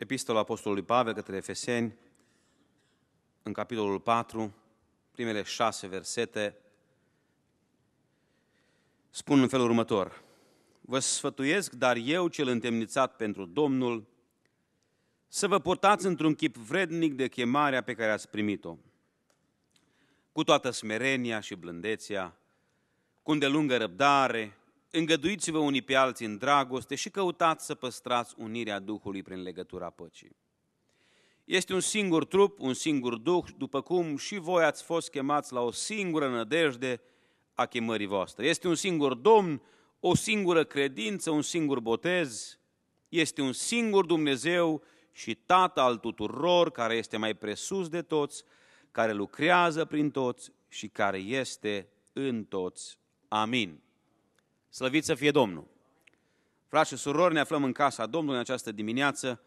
Epistola Apostolului Pavel către Efeseni, în capitolul 4, primele șase versete, spun în felul următor. Vă sfătuiesc, dar eu, cel întemnițat pentru Domnul, să vă purtați într-un chip vrednic de chemarea pe care ați primit-o, cu toată smerenia și blândețea, cu îndelungă răbdare, Îngăduiți-vă unii pe alții în dragoste și căutați să păstrați unirea Duhului prin legătura păcii. Este un singur trup, un singur Duh, după cum și voi ați fost chemați la o singură nădejde a chemării voastre. Este un singur Domn, o singură credință, un singur botez. Este un singur Dumnezeu și Tată al tuturor, care este mai presus de toți, care lucrează prin toți și care este în toți. Amin. Slăvit să fie Domnul! Frați și surori, ne aflăm în casa Domnului în această dimineață,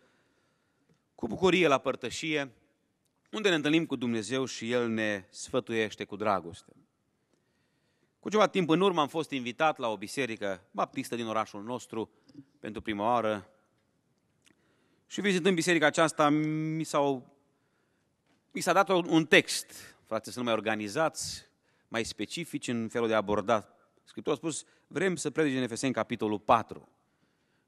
cu bucurie la părtășie, unde ne întâlnim cu Dumnezeu și El ne sfătuiește cu dragoste. Cu ceva timp în urmă am fost invitat la o biserică baptistă din orașul nostru pentru prima oară și vizitând biserica aceasta mi, s-au, mi s-a dat un text, frate, să nu mai organizați, mai specifici în felul de abordat. Scriptorul a spus, vrem să predice în Efeseni capitolul 4.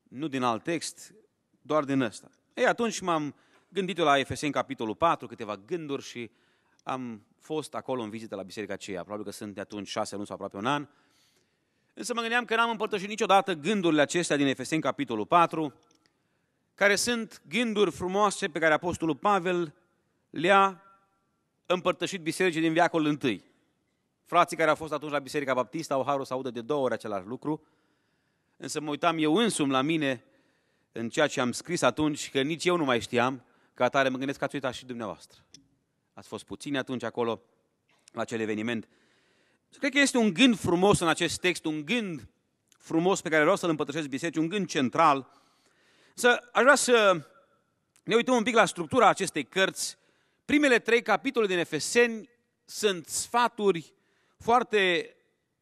Nu din alt text, doar din ăsta. Ei, atunci m-am gândit eu la Efeseni capitolul 4, câteva gânduri și am fost acolo în vizită la biserica aceea. Probabil că sunt de atunci șase luni sau aproape un an. Însă mă gândeam că n-am împărtășit niciodată gândurile acestea din Efeseni capitolul 4, care sunt gânduri frumoase pe care Apostolul Pavel le-a împărtășit bisericii din viacul întâi. Frații care au fost atunci la Biserica Baptistă au harul să audă de două ori același lucru, însă mă uitam eu însum la mine în ceea ce am scris atunci, că nici eu nu mai știam, ca atare mă gândesc că ați uitat și dumneavoastră. Ați fost puțini atunci acolo, la acel eveniment. Cred că este un gând frumos în acest text, un gând frumos pe care vreau să-l împătrășesc biserici, un gând central. Să aș vrea să ne uităm un pic la structura acestei cărți. Primele trei capitole din Efeseni sunt sfaturi foarte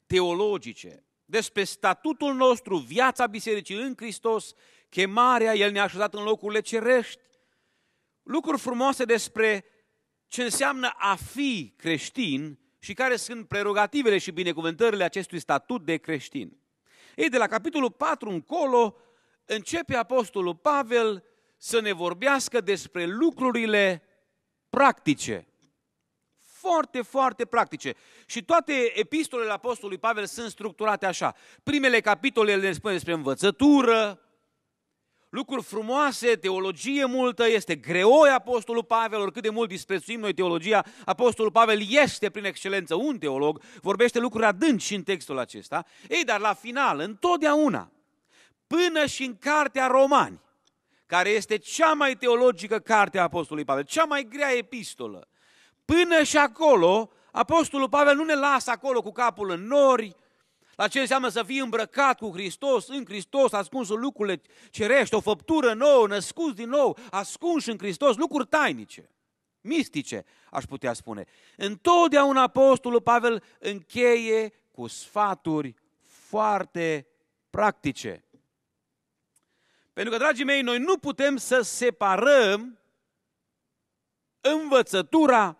teologice despre statutul nostru, viața bisericii în Hristos, chemarea, El ne-a așezat în locurile cerești, lucruri frumoase despre ce înseamnă a fi creștin și care sunt prerogativele și binecuvântările acestui statut de creștin. Ei, de la capitolul 4 încolo, începe Apostolul Pavel să ne vorbească despre lucrurile practice foarte, foarte practice. Și toate epistolele Apostolului Pavel sunt structurate așa. Primele capitole le spune despre învățătură, lucruri frumoase, teologie multă, este greoi Apostolul Pavel, oricât de mult disprețuim noi teologia, Apostolul Pavel este prin excelență un teolog, vorbește lucruri adânci și în textul acesta. Ei, dar la final, întotdeauna, până și în Cartea Romani, care este cea mai teologică carte a Apostolului Pavel, cea mai grea epistolă, Până și acolo, Apostolul Pavel nu ne lasă acolo cu capul în nori, la ce înseamnă să fii îmbrăcat cu Hristos, în Hristos, ascuns în lucrurile cerești, o făptură nouă, născut din nou, ascuns în Hristos, lucruri tainice, mistice, aș putea spune. Întotdeauna Apostolul Pavel încheie cu sfaturi foarte practice. Pentru că, dragii mei, noi nu putem să separăm învățătura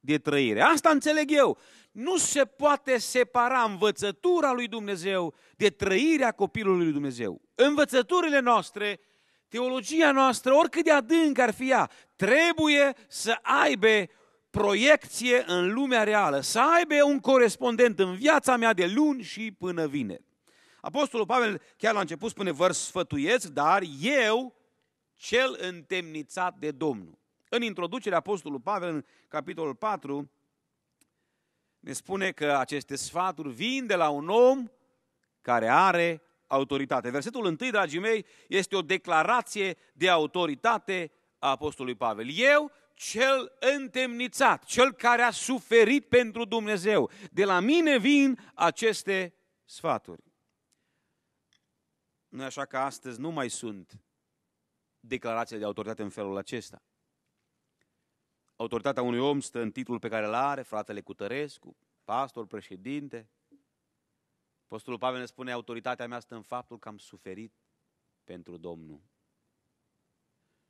de trăire. Asta înțeleg eu. Nu se poate separa învățătura lui Dumnezeu de trăirea copilului lui Dumnezeu. Învățăturile noastre, teologia noastră, oricât de adânc ar fi ea, trebuie să aibă proiecție în lumea reală, să aibă un corespondent în viața mea de luni și până vineri. Apostolul Pavel chiar la început spune, vă sfătuiesc, dar eu, cel întemnițat de Domnul. În introducerea Apostolului Pavel, în capitolul 4, ne spune că aceste sfaturi vin de la un om care are autoritate. Versetul 1, dragii mei, este o declarație de autoritate a Apostolului Pavel. Eu, cel întemnițat, cel care a suferit pentru Dumnezeu, de la mine vin aceste sfaturi. Nu așa că astăzi nu mai sunt declarații de autoritate în felul acesta. Autoritatea unui om stă în titlul pe care îl are, fratele Cutărescu, pastor, președinte. Postul Pavel ne spune, autoritatea mea stă în faptul că am suferit pentru Domnul.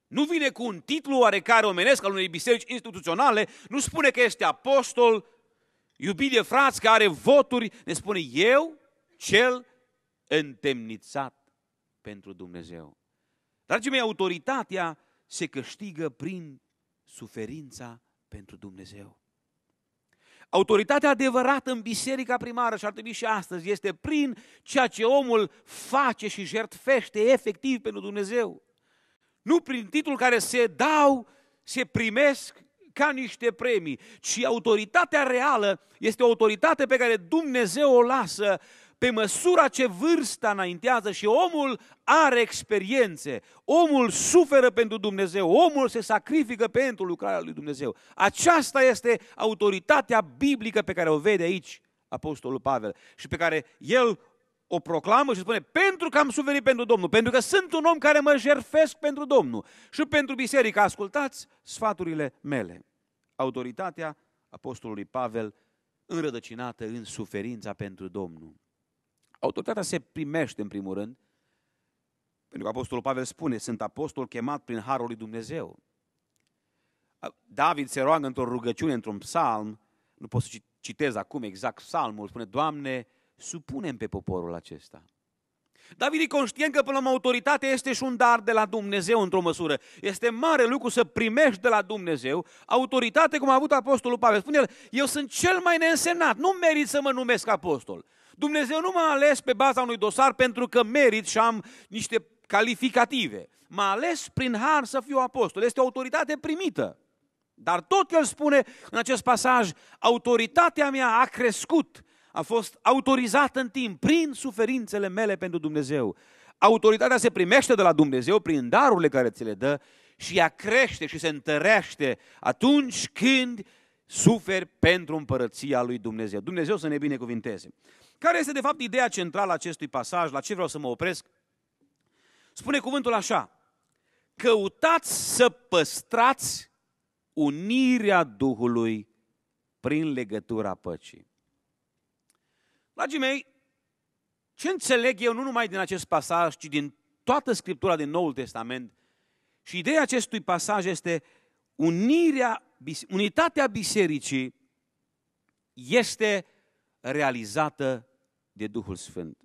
Nu vine cu un titlu oarecare omenesc al unei biserici instituționale, nu spune că este apostol, iubit de frați, care are voturi, ne spune eu, cel întemnițat pentru Dumnezeu. Dragii mei, autoritatea se câștigă prin suferința pentru Dumnezeu. Autoritatea adevărată în biserica primară și ar trebui și astăzi este prin ceea ce omul face și jertfește efectiv pentru Dumnezeu. Nu prin titlul care se dau, se primesc ca niște premii, ci autoritatea reală este o autoritate pe care Dumnezeu o lasă pe măsura ce vârsta înaintează și omul are experiențe, omul suferă pentru Dumnezeu, omul se sacrifică pentru lucrarea lui Dumnezeu. Aceasta este autoritatea biblică pe care o vede aici Apostolul Pavel și pe care el o proclamă și spune, pentru că am suferit pentru Domnul, pentru că sunt un om care mă jerfesc pentru Domnul și pentru biserică, ascultați sfaturile mele. Autoritatea Apostolului Pavel înrădăcinată în suferința pentru Domnul. Autoritatea se primește în primul rând, pentru că Apostolul Pavel spune, sunt apostol chemat prin Harul lui Dumnezeu. David se roagă într-o rugăciune, într-un psalm, nu pot să citez acum exact psalmul, spune, Doamne, supunem pe poporul acesta. David e conștient că până la autoritate este și un dar de la Dumnezeu într-o măsură. Este mare lucru să primești de la Dumnezeu autoritate cum a avut apostolul Pavel. Spune el, eu sunt cel mai neînsemnat, nu merit să mă numesc apostol. Dumnezeu nu m-a ales pe baza unui dosar pentru că merit și am niște calificative. M-a ales prin har să fiu apostol. Este o autoritate primită. Dar tot el spune în acest pasaj, autoritatea mea a crescut, a fost autorizată în timp, prin suferințele mele pentru Dumnezeu. Autoritatea se primește de la Dumnezeu prin darurile care ți le dă și ea crește și se întărește atunci când suferi pentru împărăția lui Dumnezeu. Dumnezeu să ne binecuvinteze. Care este de fapt ideea centrală a acestui pasaj? La ce vreau să mă opresc? Spune cuvântul așa, căutați să păstrați unirea Duhului prin legătura păcii. Dragii mei, ce înțeleg eu nu numai din acest pasaj, ci din toată Scriptura din Noul Testament și ideea acestui pasaj este unirea unitatea bisericii este realizată de Duhul Sfânt.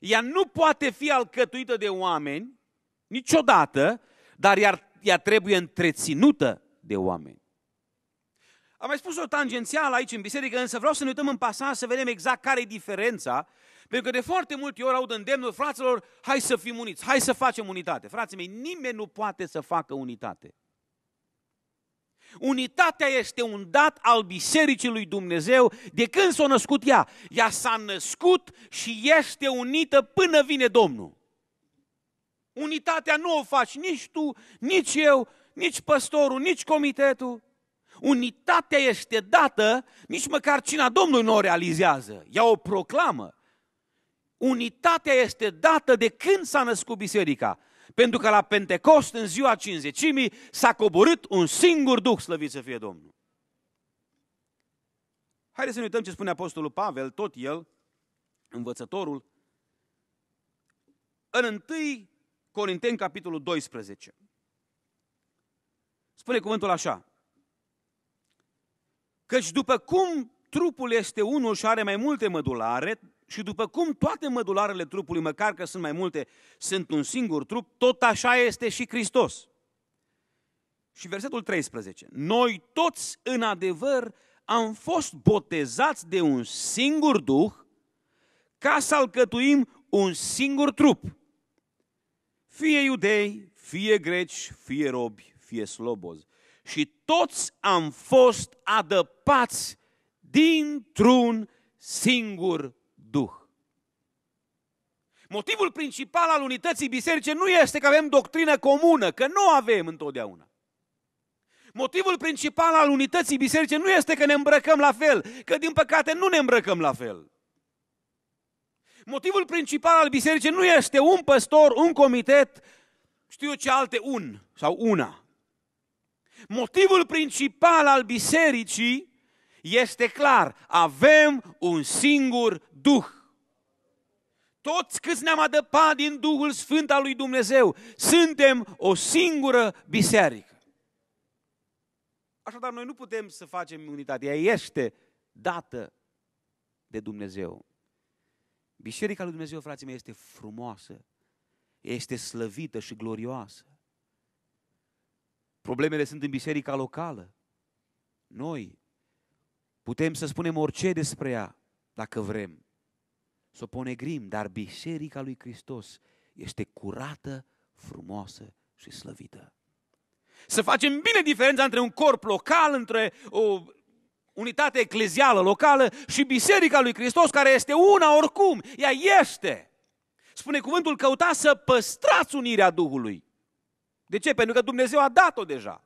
Ea nu poate fi alcătuită de oameni niciodată, dar ea, ea trebuie întreținută de oameni. Am mai spus-o tangențială aici în biserică, însă vreau să ne uităm în pasaj să vedem exact care e diferența, pentru că de foarte multe ori aud îndemnul fraților, hai să fim uniți, hai să facem unitate. Frații mei, nimeni nu poate să facă unitate. Unitatea este un dat al Bisericii lui Dumnezeu de când s-a născut ea. Ea s-a născut și este unită până vine Domnul. Unitatea nu o faci nici tu, nici eu, nici păstorul, nici comitetul. Unitatea este dată, nici măcar cina Domnului nu o realizează, ea o proclamă. Unitatea este dată de când s-a născut biserica. Pentru că la Pentecost, în ziua cinzecimii, s-a coborât un singur Duh, slăvit să fie Domnul. Haideți să ne uităm ce spune Apostolul Pavel, tot el, învățătorul, în 1 Corinteni, capitolul 12. Spune cuvântul așa. Căci după cum trupul este unul și are mai multe mădulare, și după cum toate mădularele trupului, măcar că sunt mai multe, sunt un singur trup, tot așa este și Hristos. Și versetul 13. Noi toți, în adevăr, am fost botezați de un singur Duh ca să alcătuim un singur trup. Fie iudei, fie greci, fie robi, fie slobozi. Și toți am fost adăpați dintr-un singur Duh. Motivul principal al unității biserice nu este că avem doctrină comună, că nu o avem întotdeauna. Motivul principal al unității biserice nu este că ne îmbrăcăm la fel, că din păcate nu ne îmbrăcăm la fel. Motivul principal al bisericii nu este un păstor, un comitet, știu ce alte un sau una. Motivul principal al bisericii este clar, avem un singur Duh. Toți câți ne-am adăpat din Duhul Sfânt al lui Dumnezeu, suntem o singură biserică. Așadar, noi nu putem să facem unitate. Ea este dată de Dumnezeu. Biserica lui Dumnezeu, frații mei, este frumoasă, este slăvită și glorioasă. Problemele sunt în biserica locală. Noi putem să spunem orice despre ea, dacă vrem să o ponegrim, dar biserica lui Hristos este curată, frumoasă și slăvită. Să facem bine diferența între un corp local, între o unitate eclezială locală și biserica lui Hristos, care este una oricum, ea este. Spune cuvântul, căuta să păstrați unirea Duhului. De ce? Pentru că Dumnezeu a dat-o deja.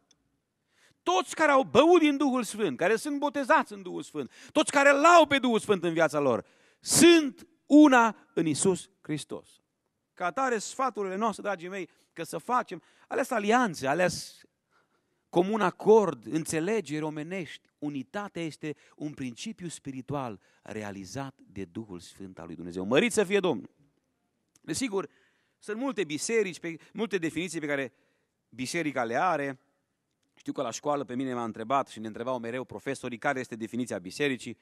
Toți care au băut din Duhul Sfânt, care sunt botezați în Duhul Sfânt, toți care l-au pe Duhul Sfânt în viața lor, sunt una în Isus Hristos. Ca atare sfaturile noastre, dragii mei, că să facem, ales alianțe, ales comun acord, înțelegeri omenești, unitatea este un principiu spiritual realizat de Duhul Sfânt al lui Dumnezeu. Mărit să fie Domnul! Desigur, sunt multe biserici, multe definiții pe care biserica le are. Știu că la școală pe mine m-a întrebat și ne întrebau mereu profesorii care este definiția bisericii.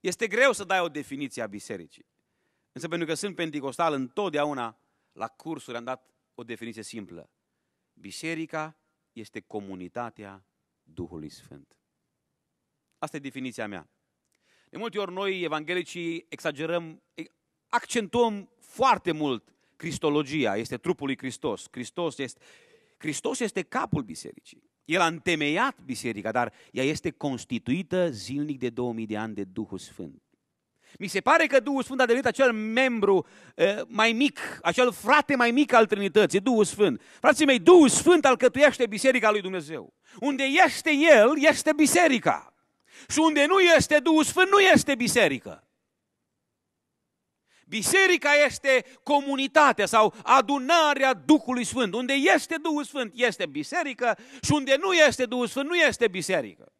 Este greu să dai o definiție a bisericii. Însă pentru că sunt pentecostal, întotdeauna la cursuri am dat o definiție simplă. Biserica este comunitatea Duhului Sfânt. Asta e definiția mea. De multe ori noi, evanghelicii, exagerăm, accentuăm foarte mult Cristologia, este trupul lui Hristos. Hristos este, Hristos este capul bisericii. El a întemeiat biserica, dar ea este constituită zilnic de 2000 de ani de Duhul Sfânt. Mi se pare că Duhul Sfânt a devenit acel membru uh, mai mic, acel frate mai mic al Trinității, Duhul Sfânt. Frații mei, Duhul Sfânt alcătuiește biserica lui Dumnezeu. Unde este El, este biserica. Și unde nu este Duhul Sfânt, nu este biserică. Biserica este comunitatea sau adunarea Duhului Sfânt. Unde este Duhul Sfânt, este biserică și unde nu este Duhul Sfânt, nu este biserică.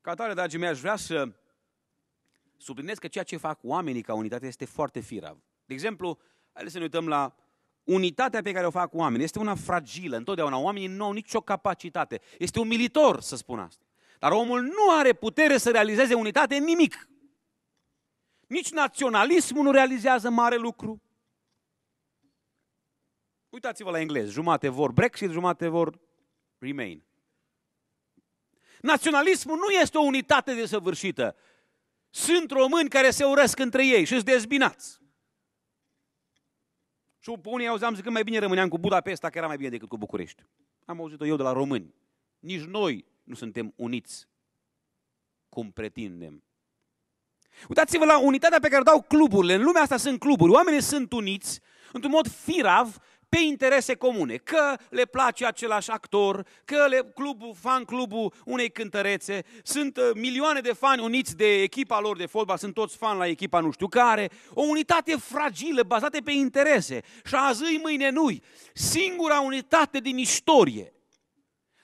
Ca tare, dragii mei, aș vrea să subliniez că ceea ce fac oamenii ca unitate este foarte firav. De exemplu, haideți să ne uităm la unitatea pe care o fac oamenii. Este una fragilă, întotdeauna. Oamenii nu au nicio capacitate. Este umilitor să spun asta. Dar omul nu are putere să realizeze unitate în nimic. Nici naționalismul nu realizează mare lucru. Uitați-vă la englez. Jumate vor Brexit, jumate vor Remain. Naționalismul nu este o unitate desăvârșită. Sunt români care se urăsc între ei și sunt dezbinați. Și unii auzeam zicând mai bine rămâneam cu Budapesta, că era mai bine decât cu București. Am auzit-o eu de la români. Nici noi nu suntem uniți cum pretindem. Uitați-vă la unitatea pe care o dau cluburile. În lumea asta sunt cluburi. Oamenii sunt uniți într-un mod firav pe interese comune, că le place același actor, că le, clubul, fan clubul unei cântărețe, sunt uh, milioane de fani uniți de echipa lor de fotbal, sunt toți fani la echipa nu știu care, o unitate fragilă, bazată pe interese și azi îi mâine nu singura unitate din istorie,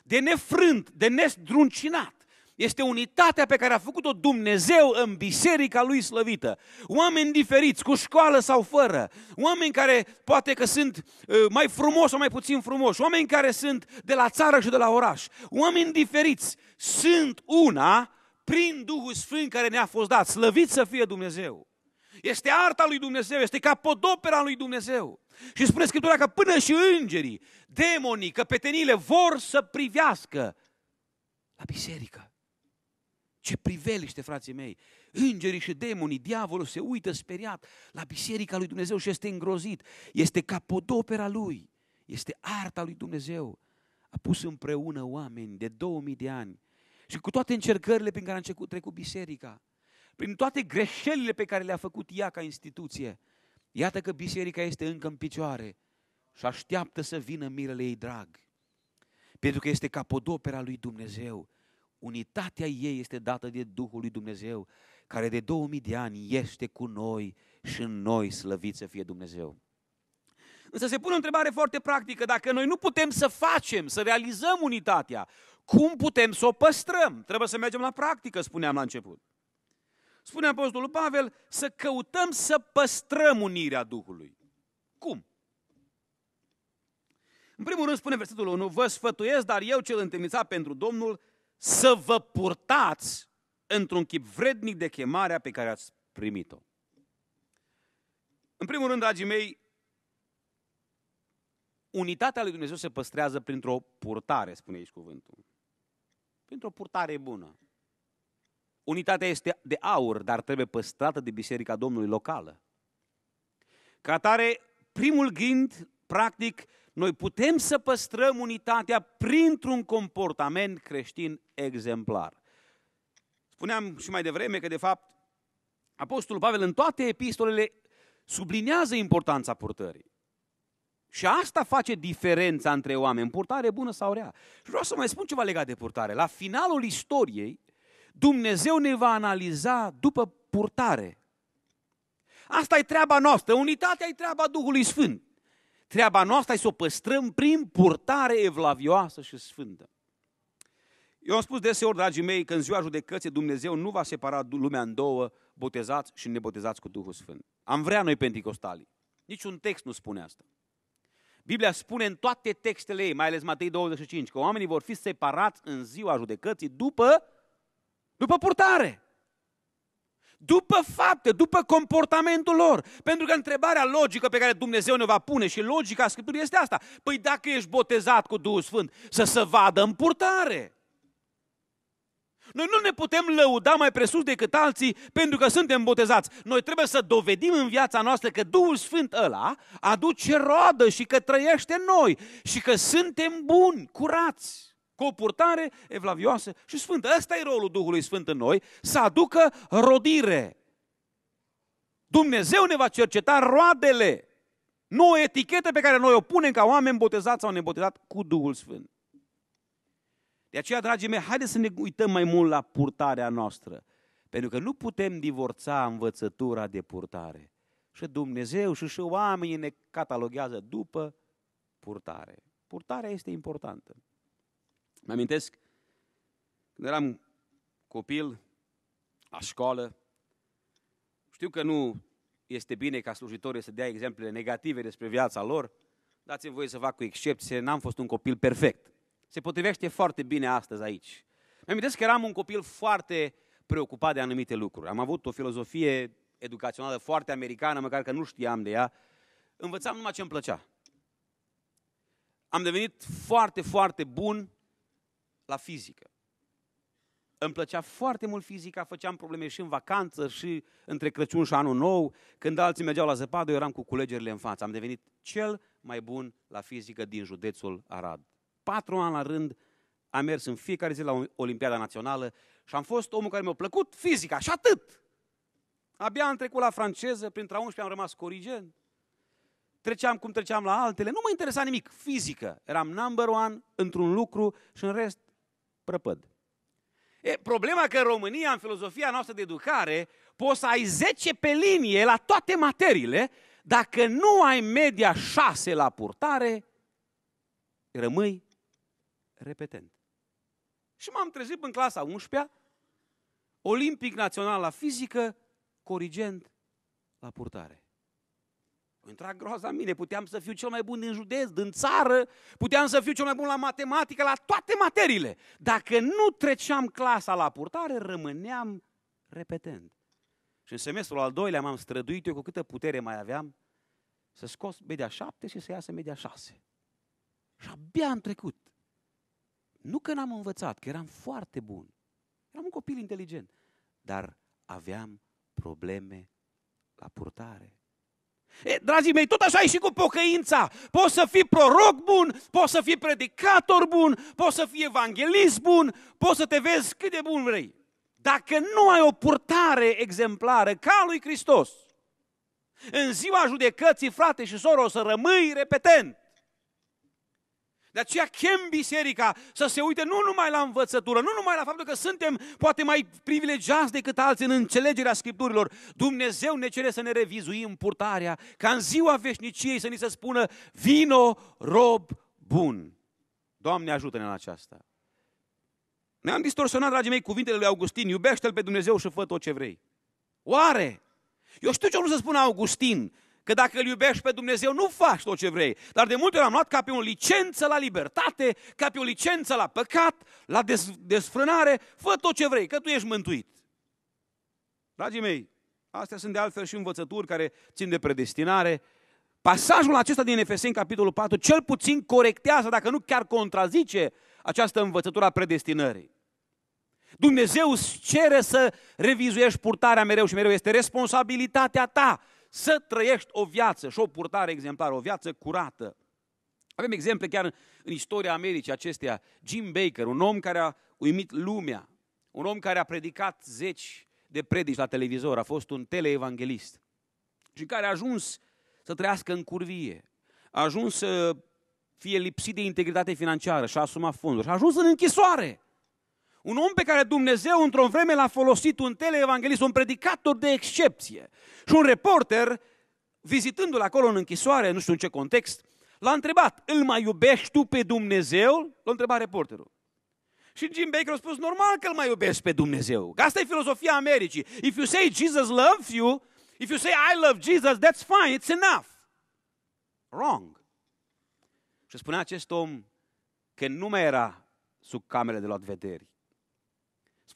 de nefrânt, de nestruncinat este unitatea pe care a făcut-o Dumnezeu în biserica lui slăvită. Oameni diferiți, cu școală sau fără, oameni care poate că sunt uh, mai frumos sau mai puțin frumoși, oameni care sunt de la țară și de la oraș, oameni diferiți, sunt una prin Duhul Sfânt care ne-a fost dat. Slăvit să fie Dumnezeu! Este arta lui Dumnezeu, este capodopera lui Dumnezeu. Și spune Scriptura că până și îngerii, demonii, căpetenile vor să privească la biserică. Ce priveliște, frații mei! Îngerii și demonii, diavolul se uită speriat la biserica lui Dumnezeu și este îngrozit. Este capodopera lui, este arta lui Dumnezeu. A pus împreună oameni de 2000 de ani și cu toate încercările prin care a început, trecut biserica, prin toate greșelile pe care le-a făcut ea ca instituție, iată că biserica este încă în picioare și așteaptă să vină mirele ei drag. Pentru că este capodopera lui Dumnezeu Unitatea ei este dată de Duhul lui Dumnezeu, care de 2000 de ani este cu noi și în noi slăvit să fie Dumnezeu. Însă se pune o întrebare foarte practică. Dacă noi nu putem să facem, să realizăm unitatea, cum putem să o păstrăm? Trebuie să mergem la practică, spuneam la început. Spune Apostolul Pavel să căutăm să păstrăm unirea Duhului. Cum? În primul rând spune versetul 1, vă sfătuiesc, dar eu cel întemnițat pentru Domnul, să vă purtați într-un chip vrednic de chemarea pe care ați primit-o. În primul rând, dragii mei, unitatea lui Dumnezeu se păstrează printr-o purtare, spune aici cuvântul. Printr-o purtare bună. Unitatea este de aur, dar trebuie păstrată de Biserica Domnului locală. Ca atare, primul gând, practic, noi putem să păstrăm unitatea printr-un comportament creștin exemplar. Spuneam și mai devreme că, de fapt, Apostolul Pavel în toate epistolele sublinează importanța purtării. Și asta face diferența între oameni, purtare bună sau rea. Și vreau să mai spun ceva legat de purtare. La finalul istoriei, Dumnezeu ne va analiza după purtare. Asta e treaba noastră, unitatea e treaba Duhului Sfânt. Treaba noastră e să o păstrăm prin purtare evlavioasă și sfântă. Eu am spus deseori, dragii mei, că în ziua judecății Dumnezeu nu va separa lumea în două, botezați și nebotezați cu Duhul Sfânt. Am vrea noi pentecostalii. Niciun text nu spune asta. Biblia spune în toate textele ei, mai ales Matei 25, că oamenii vor fi separați în ziua judecății după, după purtare. După fapte, după comportamentul lor. Pentru că întrebarea logică pe care Dumnezeu ne va pune și logica Scripturii este asta. Păi dacă ești botezat cu Duhul Sfânt, să se vadă în purtare. Noi nu ne putem lăuda mai presus decât alții pentru că suntem botezați. Noi trebuie să dovedim în viața noastră că Duhul Sfânt ăla aduce roadă și că trăiește noi și că suntem buni, curați cu o purtare evlavioasă și sfântă. Ăsta e rolul Duhului Sfânt în noi, să aducă rodire. Dumnezeu ne va cerceta roadele, nu o etichetă pe care noi o punem ca oameni botezați sau nebotezat cu Duhul Sfânt. De aceea, dragii mei, haideți să ne uităm mai mult la purtarea noastră. Pentru că nu putem divorța învățătura de purtare. Și Dumnezeu și și oamenii ne cataloguează după purtare. Purtarea este importantă. Mă amintesc, când eram copil, la școală, știu că nu este bine ca slujitorii să dea exemple negative despre viața lor, dați-mi voie să fac cu excepție, n-am fost un copil perfect. Se potrivește foarte bine astăzi aici. Mă amintesc că eram un copil foarte preocupat de anumite lucruri. Am avut o filozofie educațională foarte americană, măcar că nu știam de ea. Învățam numai ce îmi plăcea. Am devenit foarte, foarte bun la fizică. Îmi plăcea foarte mult fizica, făceam probleme și în vacanță, și între Crăciun și Anul Nou. Când alții mergeau la zăpadă, eu eram cu culegerile în față. Am devenit cel mai bun la fizică din județul Arad. Patru ani la rând am mers în fiecare zi la Olimpiada Națională și am fost omul care mi-a plăcut fizica și atât. Abia am trecut la franceză, printre 11 am rămas corigen. Treceam cum treceam la altele, nu mă interesa nimic, fizică. Eram number one într-un lucru și în rest prăpăd. E, problema că în România, în filozofia noastră de educare, poți să ai 10 pe linie la toate materiile, dacă nu ai media 6 la purtare, rămâi repetent. Și m-am trezit în clasa 11-a, olimpic național la fizică, corigent la purtare. Intra groaza în mine, puteam să fiu cel mai bun din județ, din țară, puteam să fiu cel mai bun la matematică, la toate materiile. Dacă nu treceam clasa la purtare, rămâneam repetent. Și în semestrul al doilea m-am străduit eu cu câtă putere mai aveam să scos media șapte și să iasă media șase. Și abia am trecut. Nu că n-am învățat, că eram foarte bun. Eram un copil inteligent. Dar aveam probleme la purtare. E, dragii mei, tot așa e și cu pocăința. Poți să fii proroc bun, poți să fii predicator bun, poți să fii evanghelist bun, poți să te vezi cât de bun vrei. Dacă nu ai o purtare exemplară ca lui Hristos, în ziua judecății, frate și soră, o să rămâi repetent. De aceea chem biserica să se uite nu numai la învățătură, nu numai la faptul că suntem poate mai privilegiați decât alții în înțelegerea Scripturilor. Dumnezeu ne cere să ne revizuim purtarea, ca în ziua veșniciei să ni se spună, vino rob bun. Doamne ajută-ne la aceasta. Ne-am distorsionat, dragii mei, cuvintele lui Augustin, iubește-L pe Dumnezeu și fă tot ce vrei. Oare? Eu știu ce o să spună Augustin, Că dacă îl iubești pe Dumnezeu, nu faci tot ce vrei. Dar de multe ori am luat ca pe o licență la libertate, ca pe o licență la păcat, la dez, desfrânare. Fă tot ce vrei, că tu ești mântuit. Dragii mei, astea sunt de altfel și învățături care țin de predestinare. Pasajul acesta din Efeseni, capitolul 4, cel puțin corectează, dacă nu chiar contrazice, această învățătură a predestinării. Dumnezeu îți cere să revizuiești purtarea mereu și mereu. Este responsabilitatea ta să trăiești o viață și o purtare exemplară, o viață curată. Avem exemple chiar în, în istoria Americii acesteia. Jim Baker, un om care a uimit lumea, un om care a predicat zeci de predici la televizor, a fost un teleevangelist și care a ajuns să trăiască în curvie, a ajuns să fie lipsit de integritate financiară și a asumat fonduri și a ajuns în închisoare. Un om pe care Dumnezeu într-o vreme l-a folosit un teleevanghelist, un predicator de excepție. Și un reporter, vizitându-l acolo în închisoare, nu știu în ce context, l-a întrebat, îl mai iubești tu pe Dumnezeu? L-a întrebat reporterul. Și Jim Baker a spus, normal că îl mai iubesc pe Dumnezeu. Că asta e filozofia Americii. If you say Jesus loves you, if you say I love Jesus, that's fine, it's enough. Wrong. Și spunea acest om că nu mai era sub camere de luat vederi,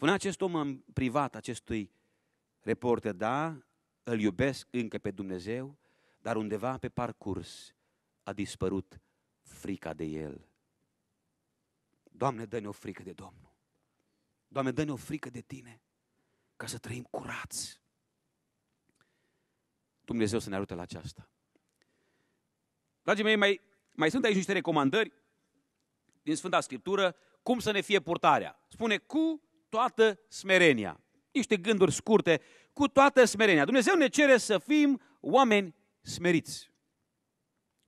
Spunea acest om în privat acestui reporter, da, îl iubesc încă pe Dumnezeu, dar undeva pe parcurs a dispărut frica de El. Doamne, dă-ne o frică de Domnul. Doamne, dă-ne o frică de Tine, ca să trăim curați. Dumnezeu să ne ajute la aceasta. Dragii mei, mai, mai sunt aici niște recomandări din Sfânta Scriptură, cum să ne fie purtarea. Spune cu toată smerenia. Niște gânduri scurte, cu toată smerenia. Dumnezeu ne cere să fim oameni smeriți.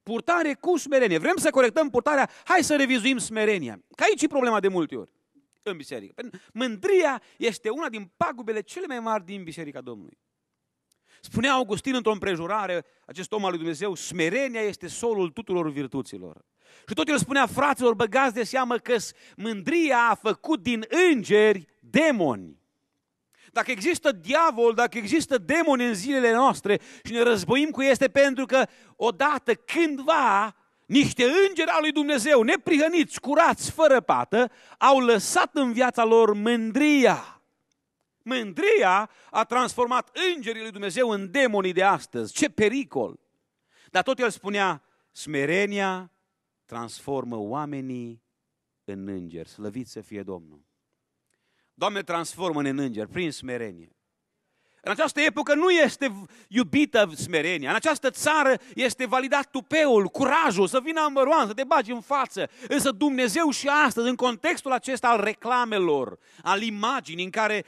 Purtare cu smerenie. Vrem să corectăm purtarea, hai să revizuim smerenia. Că aici e problema de multe ori în biserică. Pentru mândria este una din pagubele cele mai mari din Biserica Domnului. Spunea Augustin într-o împrejurare, acest om al lui Dumnezeu, smerenia este solul tuturor virtuților. Și tot el spunea, fraților, băgați de seamă că mândria a făcut din îngeri demoni. Dacă există diavol, dacă există demoni în zilele noastre și ne războim cu este pentru că odată, cândva, niște îngeri al lui Dumnezeu, neprihăniți, curați, fără pată, au lăsat în viața lor mândria. Mândria a transformat îngerii lui Dumnezeu în demonii de astăzi. Ce pericol! Dar tot el spunea, smerenia transformă oamenii în îngeri. Slăvit să fie Domnul! Doamne, transformă-ne în îngeri, prin smerenie. În această epocă nu este iubită smerenia. În această țară este validat tupeul, curajul, să vină amăroan, să te bagi în față. Însă Dumnezeu și astăzi, în contextul acesta al reclamelor, al imaginii în care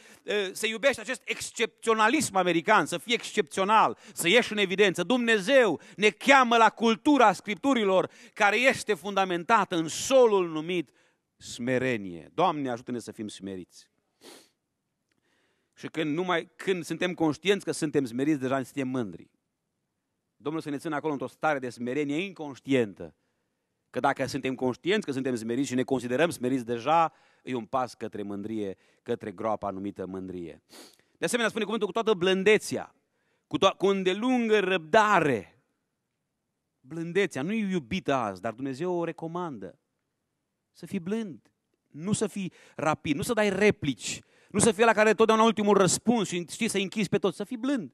se iubește acest excepționalism american, să fii excepțional, să ieși în evidență, Dumnezeu ne cheamă la cultura Scripturilor care este fundamentată în solul numit smerenie. Doamne, ajută-ne să fim smeriți. Și când, numai, când suntem conștienți că suntem smeriți, deja ne suntem mândri. Domnul să ne țină acolo într-o stare de smerenie inconștientă. Că dacă suntem conștienți că suntem smeriți și ne considerăm smeriți deja, e un pas către mândrie, către groapa numită mândrie. De asemenea, spune cuvântul cu toată blândețea, cu, to- cu îndelungă răbdare. Blândețea nu e iubită azi, dar Dumnezeu o recomandă. Să fii blând, nu să fii rapid, nu să dai replici, nu să fie la care totdeauna ultimul răspuns și știi să închizi pe tot, să fii blând.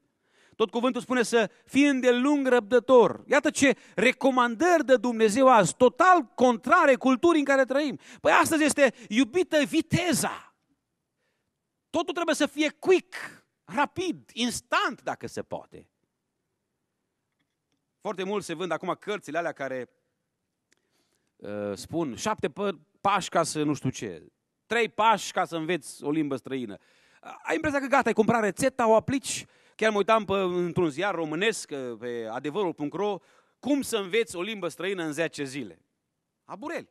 Tot cuvântul spune să fii îndelung răbdător. Iată ce recomandări de Dumnezeu azi, total contrare culturii în care trăim. Păi astăzi este iubită viteza. Totul trebuie să fie quick, rapid, instant dacă se poate. Foarte mult se vând acum cărțile alea care uh, spun șapte pași ca să nu știu ce trei pași ca să înveți o limbă străină. Ai impresia că gata, ai cumpărat rețeta, o aplici. Chiar mă uitam pe, într-un ziar românesc, pe adevărul.ro, cum să înveți o limbă străină în 10 zile. Abureli.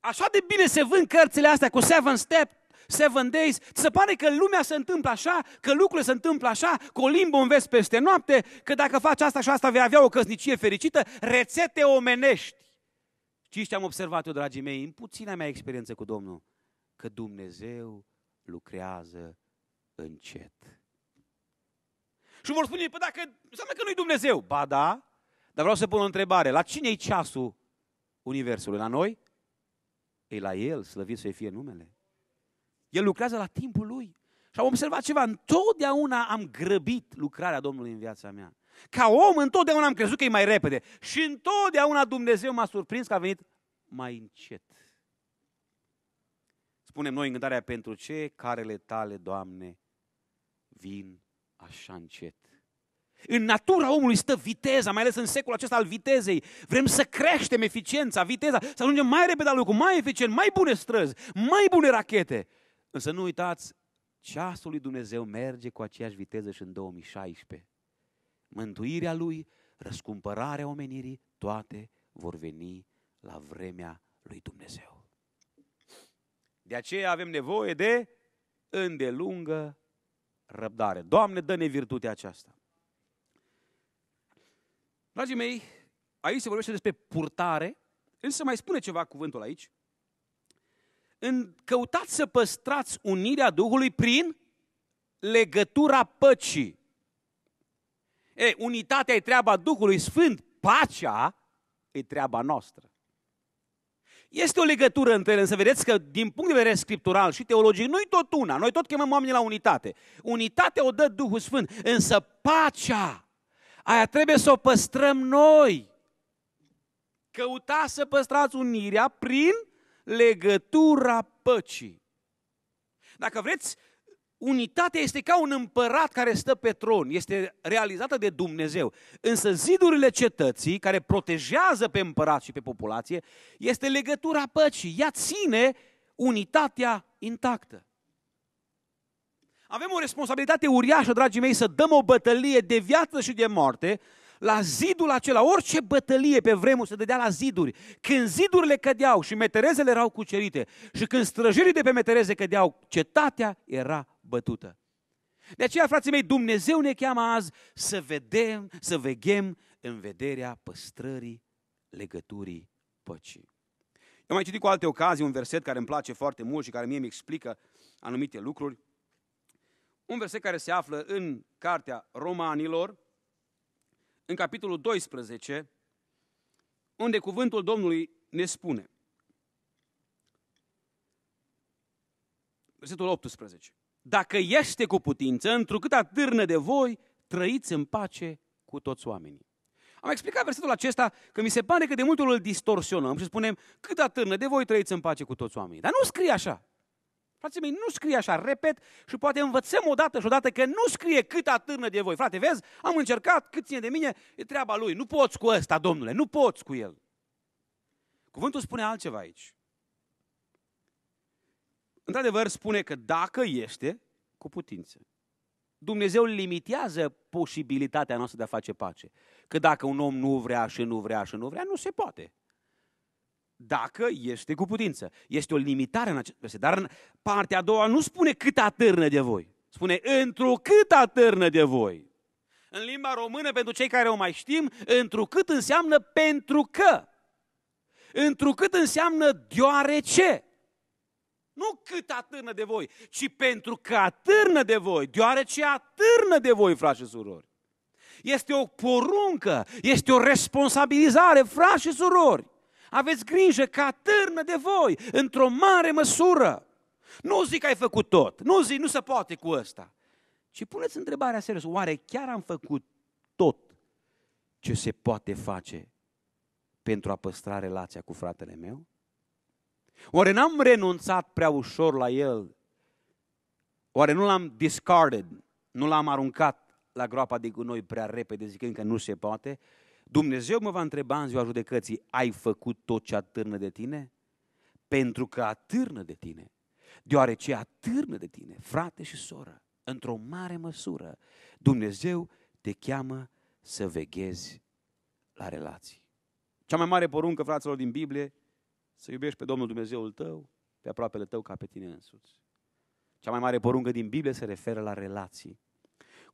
Așa de bine se vând cărțile astea cu seven step, seven days. Ți se pare că lumea se întâmplă așa, că lucrurile se întâmplă așa, că o limbă înveți peste noapte, că dacă faci asta și asta vei avea o căsnicie fericită, rețete omenești. Și ce am observat eu, dragii mei, în puțina mea experiență cu Domnul? Că Dumnezeu lucrează încet. Și vor spune, păi dacă, înseamnă că nu-i Dumnezeu. Ba da, dar vreau să pun o întrebare. La cine e ceasul Universului? La noi? E la El, slăvit să fie numele. El lucrează la timpul Lui. Și am observat ceva, întotdeauna am grăbit lucrarea Domnului în viața mea. Ca om, întotdeauna am crezut că e mai repede. Și întotdeauna Dumnezeu m-a surprins că a venit mai încet. Spunem noi în gândarea, pentru ce carele tale, Doamne, vin așa încet. În natura omului stă viteza, mai ales în secolul acesta al vitezei. Vrem să creștem eficiența, viteza, să ajungem mai repede la lucru, mai eficient, mai bune străzi, mai bune rachete. Însă nu uitați, ceasul lui Dumnezeu merge cu aceeași viteză și în 2016 mântuirea lui, răscumpărarea omenirii, toate vor veni la vremea lui Dumnezeu. De aceea avem nevoie de îndelungă răbdare. Doamne, dă-ne virtutea aceasta. Dragii mei, aici se vorbește despre purtare, însă mai spune ceva cuvântul aici. În, căutați să păstrați unirea Duhului prin legătura păcii. E, unitatea e treaba Duhului Sfânt, pacea e treaba noastră. Este o legătură între ele, însă vedeți că din punct de vedere scriptural și teologic nu-i tot una. Noi tot chemăm oamenii la unitate. Unitatea o dă Duhul Sfânt, însă pacea, aia trebuie să o păstrăm noi. Căutați să păstrați unirea prin legătura păcii. Dacă vreți Unitatea este ca un împărat care stă pe tron, este realizată de Dumnezeu. Însă zidurile cetății care protejează pe împărat și pe populație este legătura păcii. Ea ține unitatea intactă. Avem o responsabilitate uriașă, dragii mei, să dăm o bătălie de viață și de moarte la zidul acela. Orice bătălie pe vremuri se dădea la ziduri. Când zidurile cădeau și meterezele erau cucerite și când străjirii de pe metereze cădeau, cetatea era bătută. De aceea, frații mei, Dumnezeu ne cheamă azi să vedem, să veghem în vederea păstrării legăturii păcii. Eu mai citit cu alte ocazii un verset care îmi place foarte mult și care mie mi explică anumite lucruri. Un verset care se află în cartea Romanilor, în capitolul 12, unde cuvântul Domnului ne spune. Versetul 18 dacă este cu putință, întrucât atârnă de voi, trăiți în pace cu toți oamenii. Am explicat versetul acesta că mi se pare că de multe ori îl distorsionăm și spunem cât atârnă de voi trăiți în pace cu toți oamenii. Dar nu scrie așa. Frații mei, nu scrie așa, repet, și poate învățăm odată și odată că nu scrie cât atârnă de voi. Frate, vezi, am încercat, cât ține de mine, e treaba lui. Nu poți cu ăsta, domnule, nu poți cu el. Cuvântul spune altceva aici. Într-adevăr, spune că dacă este, cu putință. Dumnezeu limitează posibilitatea noastră de a face pace. Că dacă un om nu vrea și nu vrea și nu vrea, nu se poate. Dacă este cu putință. Este o limitare în acest verset. Dar în partea a doua nu spune cât atârnă de voi. Spune întrucât atârnă de voi. În limba română, pentru cei care o mai știm, întrucât înseamnă pentru că. Întrucât înseamnă deoarece. Nu cât atârnă de voi, ci pentru că atârnă de voi, deoarece atârnă de voi, frați și surori. Este o poruncă, este o responsabilizare, frați și surori. Aveți grijă că atârnă de voi, într-o mare măsură. Nu zic că ai făcut tot, nu zic, nu se poate cu ăsta. Și puneți întrebarea serios, oare chiar am făcut tot ce se poate face pentru a păstra relația cu fratele meu? Oare n-am renunțat prea ușor la el? Oare nu l-am discarded, nu l-am aruncat la groapa de gunoi prea repede, zicând că nu se poate? Dumnezeu mă va întreba în ziua judecății, ai făcut tot ce atârnă de tine? Pentru că atârnă de tine. Deoarece atârnă de tine, frate și soră, într-o mare măsură, Dumnezeu te cheamă să veghezi la relații. Cea mai mare poruncă, fraților, din Biblie să iubești pe Domnul Dumnezeul tău, pe aproapele tău ca pe tine însuți. Cea mai mare poruncă din Biblie se referă la relații.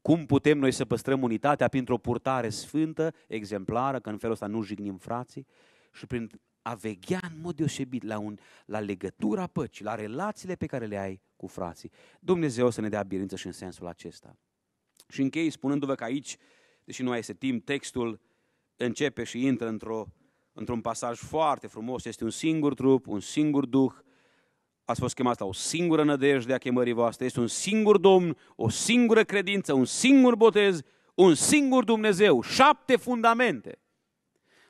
Cum putem noi să păstrăm unitatea printr-o purtare sfântă, exemplară, că în felul ăsta nu jignim frații, și prin a veghea în mod deosebit la, un, la legătura păcii, la relațiile pe care le ai cu frații. Dumnezeu să ne dea birință și în sensul acesta. Și închei spunându-vă că aici, deși nu mai este timp, textul începe și intră într-o într-un pasaj foarte frumos, este un singur trup, un singur duh, ați fost chemați la o singură nădejde a chemării voastre, este un singur Domn, o singură credință, un singur botez, un singur Dumnezeu, șapte fundamente.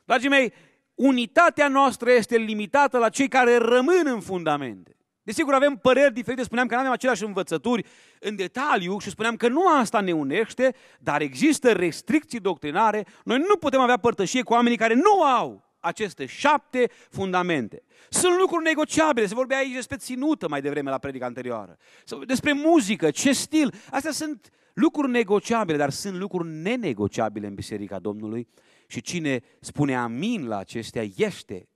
Dragii mei, unitatea noastră este limitată la cei care rămân în fundamente. Desigur, avem păreri diferite, spuneam că nu avem aceleași învățături în detaliu și spuneam că nu asta ne unește, dar există restricții doctrinare. Noi nu putem avea părtășie cu oamenii care nu au aceste șapte fundamente. Sunt lucruri negociabile, se vorbea aici despre ținută mai devreme la predica anterioară, despre muzică, ce stil. Astea sunt lucruri negociabile, dar sunt lucruri nenegociabile în Biserica Domnului și cine spune amin la acestea este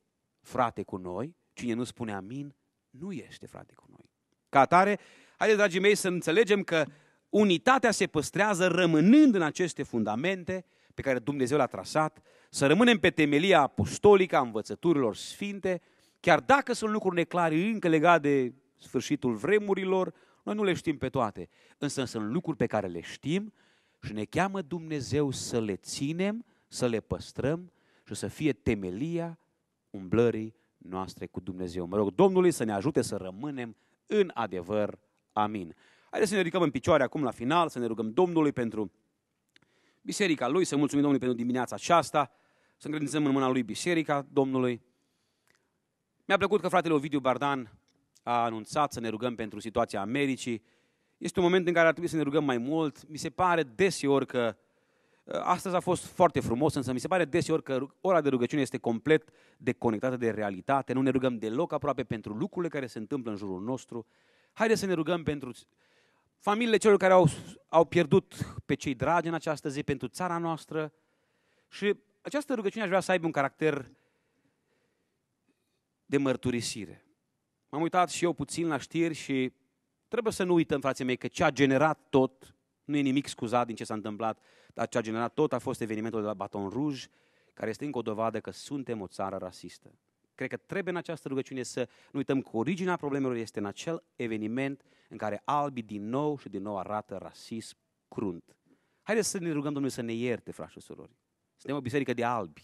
frate cu noi, cine nu spune amin nu este frate cu noi. Ca atare, haideți, dragii mei, să înțelegem că unitatea se păstrează rămânând în aceste fundamente pe care Dumnezeu l-a trasat, să rămânem pe temelia apostolică a învățăturilor sfinte, chiar dacă sunt lucruri neclare încă legate de sfârșitul vremurilor, noi nu le știm pe toate, însă sunt lucruri pe care le știm și ne cheamă Dumnezeu să le ținem, să le păstrăm și să fie temelia umblării noastre cu Dumnezeu. Mă rog Domnului să ne ajute să rămânem în adevăr. Amin. Haideți să ne ridicăm în picioare acum la final, să ne rugăm Domnului pentru biserica lui, să mulțumim Domnului pentru dimineața aceasta, să încredințăm în mâna lui biserica Domnului. Mi-a plăcut că fratele Ovidiu Bardan a anunțat să ne rugăm pentru situația Americii. Este un moment în care ar trebui să ne rugăm mai mult. Mi se pare deseori că ă, Astăzi a fost foarte frumos, însă mi se pare deseori că ora de rugăciune este complet deconectată de realitate, nu ne rugăm deloc aproape pentru lucrurile care se întâmplă în jurul nostru. Haideți să ne rugăm pentru familiile celor care au, au pierdut pe cei dragi în această zi, pentru țara noastră. Și această rugăciune aș vrea să aibă un caracter de mărturisire. M-am uitat și eu puțin la știri și trebuie să nu uităm, frații mei, că ce a generat tot, nu e nimic scuzat din ce s-a întâmplat, dar ce a generat tot a fost evenimentul de la Baton Rouge, care este încă o dovadă că suntem o țară rasistă. Cred că trebuie în această rugăciune să nu uităm că originea problemelor este în acel eveniment în care albii din nou și din nou arată rasism crunt. Haideți să ne rugăm Domnul să ne ierte, frați și surori. Suntem o biserică de albi.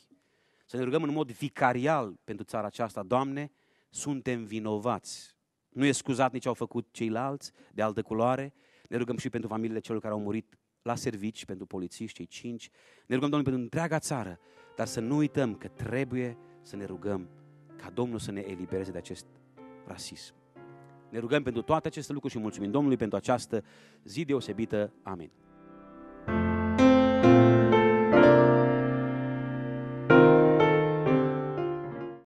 Să ne rugăm în mod vicarial pentru țara aceasta. Doamne, suntem vinovați. Nu e scuzat nici au făcut ceilalți de altă culoare. Ne rugăm și pentru familiile celor care au murit la servici, pentru polițiști, cei cinci. Ne rugăm, Domnul, pentru întreaga țară. Dar să nu uităm că trebuie să ne rugăm ca Domnul să ne elibereze de acest rasism. Ne rugăm pentru toate aceste lucruri și mulțumim Domnului pentru această zi deosebită. Amin.